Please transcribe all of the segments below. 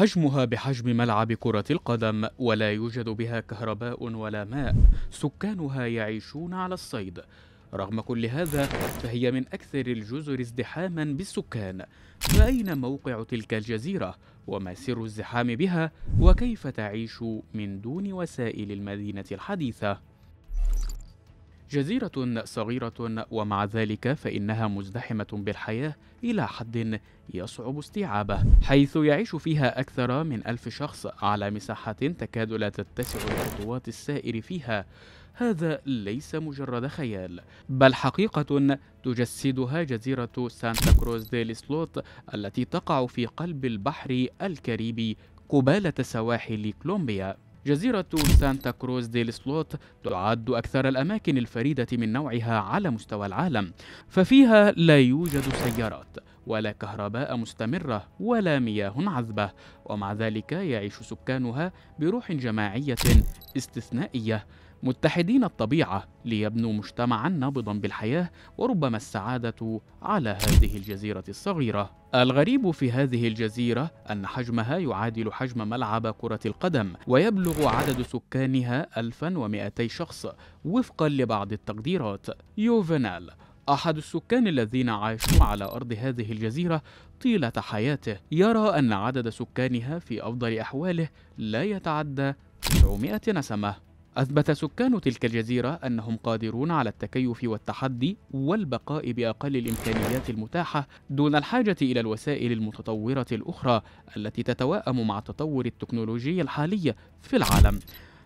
حجمها بحجم ملعب كرة القدم ولا يوجد بها كهرباء ولا ماء سكانها يعيشون على الصيد رغم كل هذا فهي من أكثر الجزر ازدحاما بالسكان فأين موقع تلك الجزيرة وما سر الزحام بها وكيف تعيش من دون وسائل المدينة الحديثة جزيرة صغيرة ومع ذلك فإنها مزدحمة بالحياة إلى حد يصعب استيعابه حيث يعيش فيها أكثر من ألف شخص على مساحة تكاد لا تتسع لخطوات السائر فيها هذا ليس مجرد خيال بل حقيقة تجسدها جزيرة سانتا كروز ديل سلوت التي تقع في قلب البحر الكاريبي قبالة سواحل كولومبيا جزيرة سانتا كروز ديل سلوت تعد أكثر الأماكن الفريدة من نوعها على مستوى العالم ففيها لا يوجد سيارات ولا كهرباء مستمرة ولا مياه عذبة ومع ذلك يعيش سكانها بروح جماعية استثنائية متحدين الطبيعة ليبنوا مجتمعا نابضا بالحياة وربما السعادة على هذه الجزيرة الصغيرة. الغريب في هذه الجزيرة أن حجمها يعادل حجم ملعب كرة القدم ويبلغ عدد سكانها 1200 شخص وفقا لبعض التقديرات. يوفنال أحد السكان الذين عاشوا على أرض هذه الجزيرة طيلة حياته يرى أن عدد سكانها في أفضل أحواله لا يتعدى 900 نسمة أثبت سكان تلك الجزيرة أنهم قادرون على التكيف والتحدي والبقاء بأقل الإمكانيات المتاحة دون الحاجة إلى الوسائل المتطورة الأخرى التي تتواءم مع التطور التكنولوجي الحالي في العالم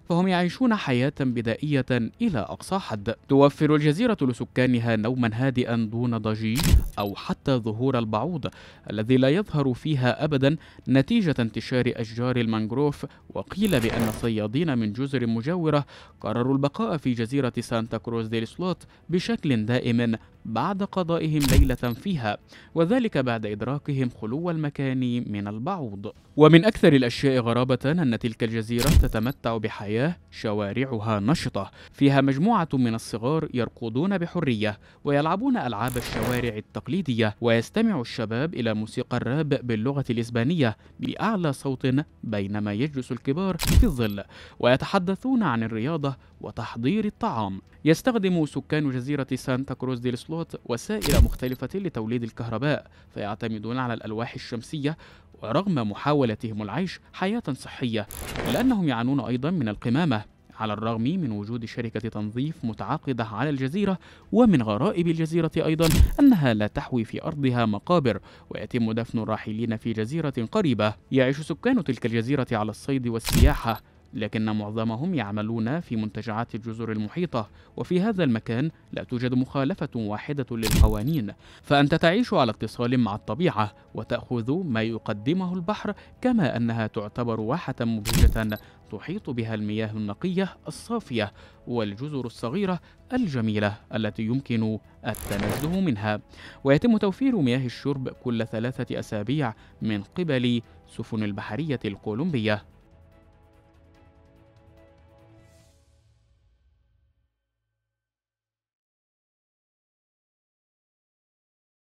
فهم يعيشون حياة بدائية إلى أقصى حد توفر الجزيرة لسكانها نوما هادئا دون ضجيج أو حتى ظهور البعوض الذي لا يظهر فيها أبدا نتيجة انتشار أشجار المانغروف وقيل بأن صيادين من جزر مجاورة قرروا البقاء في جزيرة سانتا كروز ديل سلوت بشكل دائم بعد قضائهم ليلة فيها وذلك بعد إدراكهم خلو المكان من البعوض ومن أكثر الأشياء غرابة أن تلك الجزيرة تتمتع بحياة شوارعها نشطة فيها مجموعة من الصغار يرقدون بحرية ويلعبون ألعاب الشوارع التقليدية ويستمع الشباب إلى موسيقى الراب باللغة الإسبانية بأعلى صوت بينما يجلس الكبار في الظل ويتحدثون عن الرياضة وتحضير الطعام يستخدم سكان جزيرة سانتا كروز ديل الأصوات وسائل مختلفة لتوليد الكهرباء فيعتمدون على الألواح الشمسية ورغم محاولتهم العيش حياة صحية لأنهم يعانون أيضا من القمامة على الرغم من وجود شركة تنظيف متعاقدة على الجزيرة ومن غرائب الجزيرة أيضا أنها لا تحوي في أرضها مقابر ويتم دفن الراحلين في جزيرة قريبة يعيش سكان تلك الجزيرة على الصيد والسياحة لكن معظمهم يعملون في منتجعات الجزر المحيطة وفي هذا المكان لا توجد مخالفة واحدة للقوانين فأنت تعيش على اتصال مع الطبيعة وتأخذ ما يقدمه البحر كما أنها تعتبر واحة مبهجة تحيط بها المياه النقية الصافية والجزر الصغيرة الجميلة التي يمكن التنزه منها ويتم توفير مياه الشرب كل ثلاثة أسابيع من قبل سفن البحرية الكولومبية